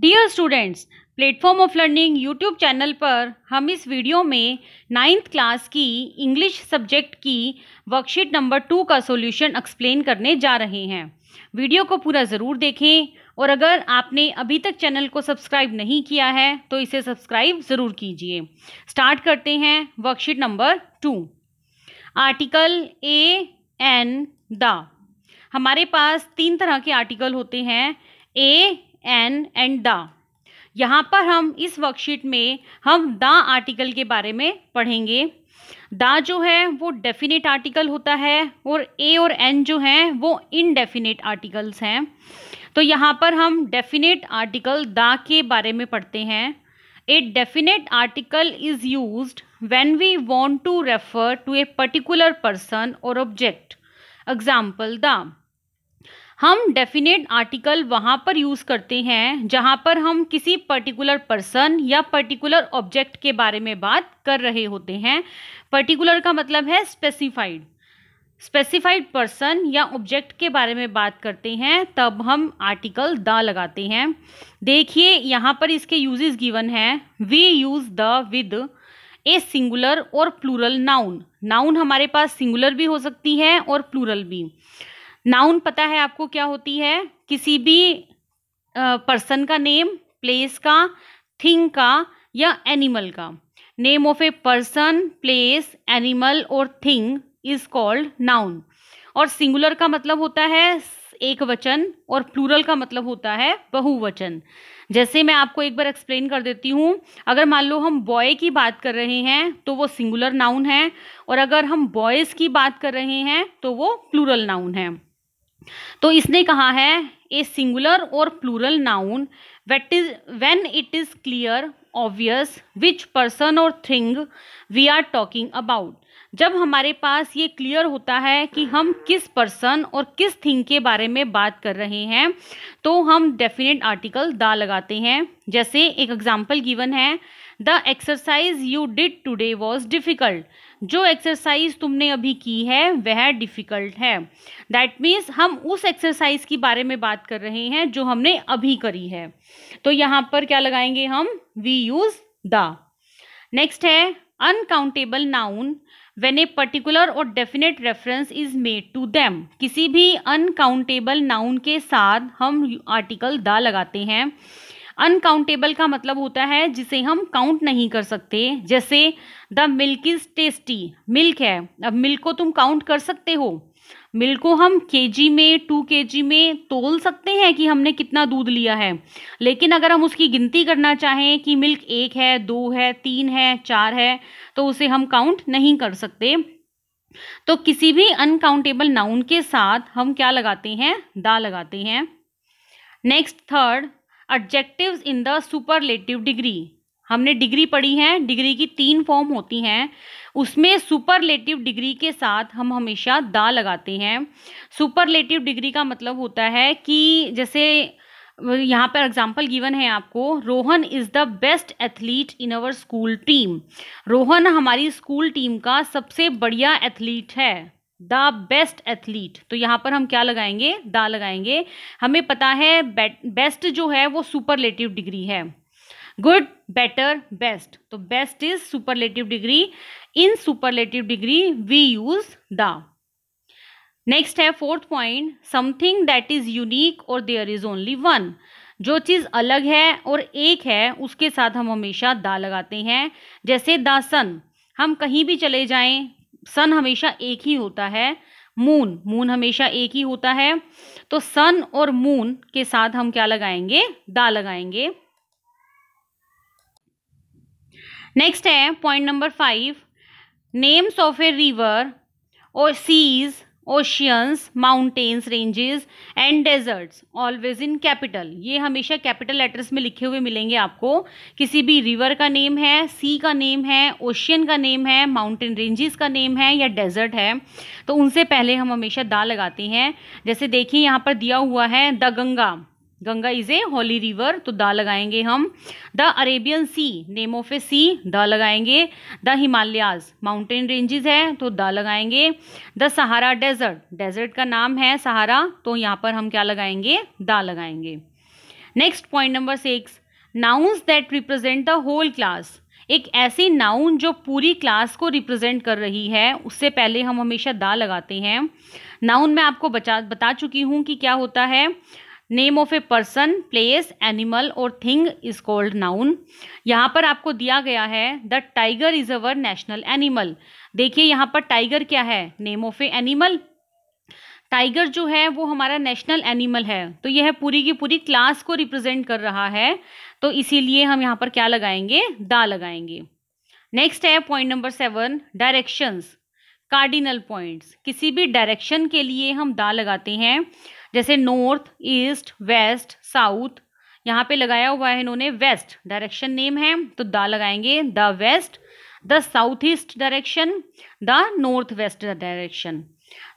dear students platform of learning YouTube channel पर हम इस वीडियो में नाइन्थ क्लास की इंग्लिश सब्जेक्ट की वर्कशीट नंबर टू का सॉल्यूशन एक्सप्लेन करने जा रहे हैं वीडियो को पूरा ज़रूर देखें और अगर आपने अभी तक चैनल को सब्सक्राइब नहीं किया है तो इसे सब्सक्राइब ज़रूर कीजिए स्टार्ट करते हैं worksheet number two article a an the हमारे पास तीन तरह के आर्टिकल होते हैं ए एन एंड द यहाँ पर हम इस वर्कशीट में हम द आर्टिकल के बारे में पढ़ेंगे दा जो है वो डेफिनेट आर्टिकल होता है और ए और एन जो हैं वो इनडेफिनेट आर्टिकल्स हैं तो यहाँ पर हम डेफिनेट आर्टिकल दा के बारे में पढ़ते हैं a definite article is use when we want to refer to a particular person और ऑब्जेक्ट एग्जाम्पल द हम डेफिनेट आर्टिकल वहाँ पर यूज़ करते हैं जहाँ पर हम किसी पर्टिकुलर पर्सन या पर्टिकुलर ऑब्जेक्ट के बारे में बात कर रहे होते हैं पर्टिकुलर का मतलब है स्पेसिफाइड स्पेसिफाइड पर्सन या ऑब्जेक्ट के बारे में बात करते हैं तब हम आर्टिकल द लगाते हैं देखिए यहाँ पर इसके यूजेस गिवन है we use the with a singular और प्लूरल नाउन नाउन हमारे पास सिंगुलर भी हो सकती है और प्लूरल भी नाउन पता है आपको क्या होती है किसी भी पर्सन का नेम प्लेस का थिंग का या एनिमल का name of a person place animal और थिंग इज कॉल्ड नाउन और सिंगुलर का मतलब होता है एक वचन और प्लूरल का मतलब होता है बहुवचन जैसे मैं आपको एक बार एक्सप्लेन कर देती हूँ अगर मान लो हम बॉय की बात कर रहे हैं तो वो सिंगुलर नाउन है और अगर हम बॉयज़ की बात कर रहे हैं तो वो प्लूरल नाउन है तो इसने कहा है ए सिंगुलर और plural noun wait is when it is clear obvious which person और thing we are talking about जब हमारे पास ये क्लियर होता है कि हम किस पर्सन और किस थिंग के बारे में बात कर रहे हैं तो हम डेफिनेट आर्टिकल दा लगाते हैं जैसे एक एग्जाम्पल गिवन है the exercise you did today was difficult जो एक्सरसाइज तुमने अभी की है वह डिफ़िकल्ट है दैट मीन्स हम उस एक्सरसाइज के बारे में बात कर रहे हैं जो हमने अभी करी है तो यहाँ पर क्या लगाएंगे हम वी यूज़ द नेक्स्ट है uncountable noun when a particular और definite reference is made to them किसी भी अनकाउंटेबल नाउन के साथ हम आर्टिकल द लगाते हैं अनकाउंटेबल का मतलब होता है जिसे हम काउंट नहीं कर सकते जैसे the milk is tasty milk है अब मिल्क को तुम काउंट कर सकते हो मिल्क को हम केजी में टू केजी में तोल सकते हैं कि हमने कितना दूध लिया है लेकिन अगर हम उसकी गिनती करना चाहें कि मिल्क एक है दो है तीन है चार है तो उसे हम काउंट नहीं कर सकते तो किसी भी अनकाउंटेबल नाउन के साथ हम क्या लगाते हैं दा लगाते हैं next third adjectives in the superlative degree हमने डिग्री पढ़ी है डिग्री की तीन फॉर्म होती हैं उसमें सुपरलेटिव डिग्री के साथ हम हमेशा दा लगाते हैं सुपरलेटिव डिग्री का मतलब होता है कि जैसे यहाँ पर एग्जाम्पल गिवन है आपको Rohan is the best athlete in our school team Rohan हमारी स्कूल टीम का सबसे बढ़िया एथलीट है द बेस्ट एथलीट तो यहाँ पर हम क्या लगाएंगे द लगाएंगे हमें पता है बेस्ट जो है वो सुपरलेटिव डिग्री है गुड बेटर बेस्ट तो best is superlative degree in superlative degree we use the next है fourth point something that is unique और देयर इज ओनली वन जो चीज़ अलग है और एक है उसके साथ हम हमेशा दा लगाते हैं जैसे द सन हम कहीं भी चले जाएं सन हमेशा एक ही होता है मून मून हमेशा एक ही होता है तो सन और मून के साथ हम क्या लगाएंगे दा लगाएंगे नेक्स्ट है point number five names of a river और seas oceans mountains ranges and deserts always in capital ये हमेशा कैपिटल लेटर्स में लिखे हुए मिलेंगे आपको किसी भी रिवर का नेम है सी का नेम है ओशियन का नेम है माउंटेन रेंजेस का नेम है या डेजर्ट है तो उनसे पहले हम हमेशा दा लगाते हैं जैसे देखिए यहाँ पर दिया हुआ है the Ganga Ganga is a holy river तो द लगाएंगे हम the Arabian sea name of a sea the लगाएंगे द हिमालयाज माउंटेन रेंजेस है तो द लगाएंगे द सहारा डेजर्ट डेजर्ट का नाम है सहारा तो यहाँ पर हम क्या लगाएंगे द लगाएंगे next point number six nouns that represent the whole class एक ऐसी नाउन जो पूरी क्लास को रिप्रेजेंट कर रही है उससे पहले हम हमेशा दा लगाते हैं नाउन मैं आपको बचा बता चुकी हूँ कि क्या होता है name of a person place animal और थिंग इज कॉल्ड नाउन यहाँ पर आपको दिया गया है the tiger is our national animal देखिए यहाँ पर टाइगर क्या है name of a animal tiger जो है वो हमारा नेशनल एनिमल है तो यह पूरी की पूरी क्लास को रिप्रेजेंट कर रहा है तो इसीलिए हम यहाँ पर क्या लगाएंगे दा लगाएंगे नेक्स्ट है point number seven directions cardinal points किसी भी डायरेक्शन के लिए हम दा लगाते हैं जैसे नॉर्थ ईस्ट वेस्ट साउथ यहाँ पे लगाया हुआ है इन्होंने वेस्ट डायरेक्शन नेम है तो द लगाएंगे the west the south east direction the north west direction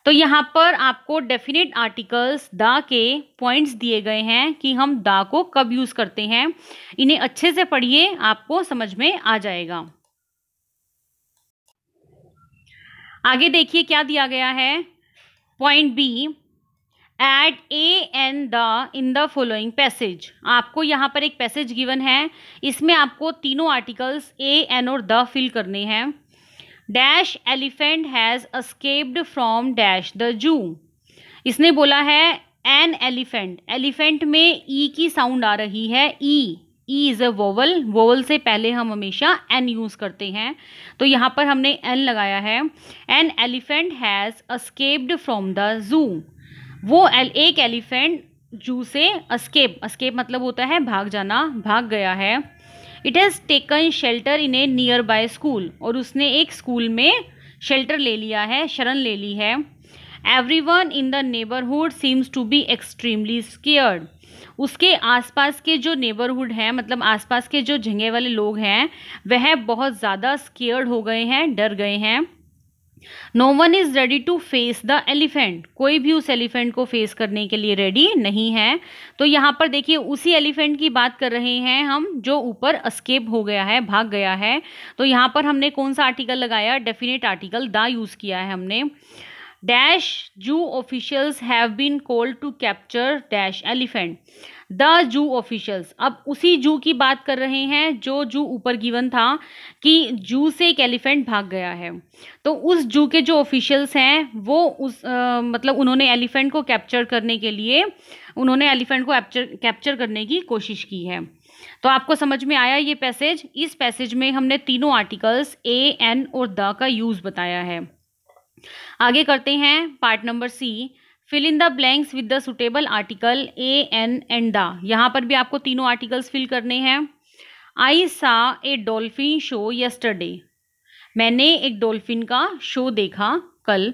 तो यहाँ पर आपको डेफिनेट आर्टिकल्स द के पॉइंट्स दिए गए हैं कि हम द को कब यूज़ करते हैं इन्हें अच्छे से पढ़िए आपको समझ में आ जाएगा आगे देखिए क्या दिया गया है point B at a an the in the following passage आपको यहाँ पर एक पैसेज गिवन है इसमें आपको तीनों आर्टिकल्स ए एन और द फिल करने हैं dash elephant has escaped from dash the zoo इसने बोला है एन एलिफेंट एलिफेंट में ई e की साउंड आ रही है E E is a vowel vowel से पहले हम हमेशा एन यूज़ करते हैं तो यहाँ पर हमने एन लगाया है an elephant has escaped from the zoo वो एक एलिफेंट जू से अस्केप अस्केप मतलब होता है भाग जाना भाग गया है it has taken shelter in a nearby school और उसने एक स्कूल में शेल्टर ले लिया है शरण ले ली है everyone in the neighbourhood seems to be extremely scared उसके आसपास के जो नेबरहुड हैं मतलब आसपास के जो झंगे वाले लोग हैं वह बहुत ज़्यादा स्केयर्ड हो गए हैं डर गए हैं no one is ready to face the elephant कोई भी उस एलिफेंट को फेस करने के लिए रेडी नहीं है तो यहाँ पर देखिए उसी एलिफेंट की बात कर रहे हैं हम जो ऊपर अस्केप हो गया है भाग गया है तो यहाँ पर हमने कौन सा आर्टिकल लगाया डेफिनेट आर्टिकल दा यूज़ किया है हमने dash zoo officials have been called to capture dash elephant the zoo officials अब उसी जू की बात कर रहे हैं जो जू ऊपर गिवन था कि जू से एक एलिफेंट भाग गया है तो उस जू के जो ऑफिशियल्स हैं वो उस आ, मतलब उन्होंने एलिफेंट को कैप्चर करने के लिए उन्होंने एलिफेंट को कैप्चर करने की कोशिश की है तो आपको समझ में आया ये पैसेज इस पैसेज में हमने तीनों आर्टिकल्स ए एन और द का यूज़ बताया है आगे करते हैं part number C fill in the blanks with the suitable article a an and the यहाँ पर भी आपको तीनों आर्टिकल्स फिल करने हैं आई सा ए डोल्फिन शो यस्टरडे मैंने एक डोल्फिन का शो देखा कल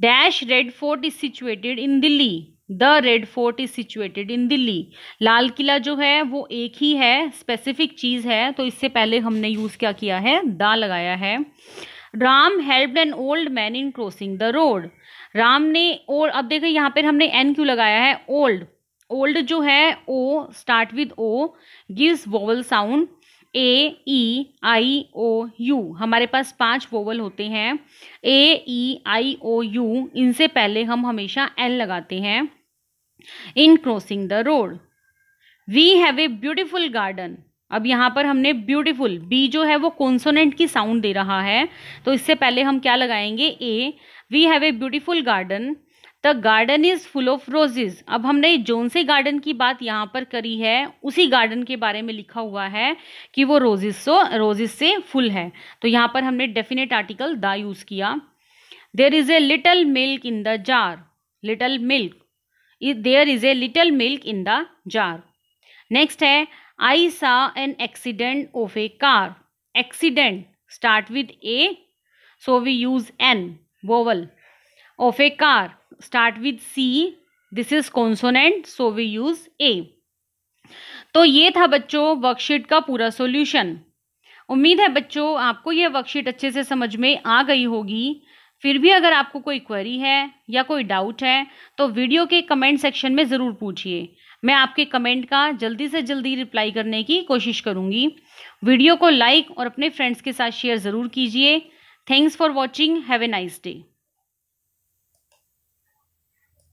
dash red fort is situated in Delhi the red fort is situated in Delhi लाल किला जो है वो एक ही है स्पेसिफिक चीज़ है तो इससे पहले हमने यूज़ क्या किया है द लगाया है Ram help an old man in crossing the road Ram ने और अब देखो यहाँ पर हमने एन क्यू लगाया है ओल्ड ओल्ड जो है O start with O gives vowel sound A E I O U हमारे पास पांच वोवल होते हैं ए ई आई ओ यू इनसे पहले हम हमेशा एन लगाते हैं in crossing the road we have a beautiful garden अब यहाँ पर हमने ब्यूटीफुल बी जो है वो कॉन्सोनेंट की साउंड दे रहा है तो इससे पहले हम क्या लगाएंगे a we have a beautiful garden the garden is full of roses अब हमने जोन से गार्डन की बात यहाँ पर करी है उसी गार्डन के बारे में लिखा हुआ है कि वो रोजेज सो रोजेज से फुल है तो यहाँ पर हमने डेफिनेट आर्टिकल द यूज़ किया there is a little milk in the jar little milk there is a little milk in the jar next है I saw an accident of a car accident start with A so we use an vowel of a car start with C this is consonant so we use a तो ये था बच्चों worksheet का पूरा solution उम्मीद है बच्चों आपको यह वर्कशीट अच्छे से समझ में आ गई होगी फिर भी अगर आपको कोई क्वेरी है या कोई डाउट है तो वीडियो के कमेंट सेक्शन में ज़रूर पूछिए मैं आपके कमेंट का जल्दी से जल्दी रिप्लाई करने की कोशिश करूँगी वीडियो को लाइक और अपने फ्रेंड्स के साथ शेयर ज़रूर कीजिए thanks for watching have a nice day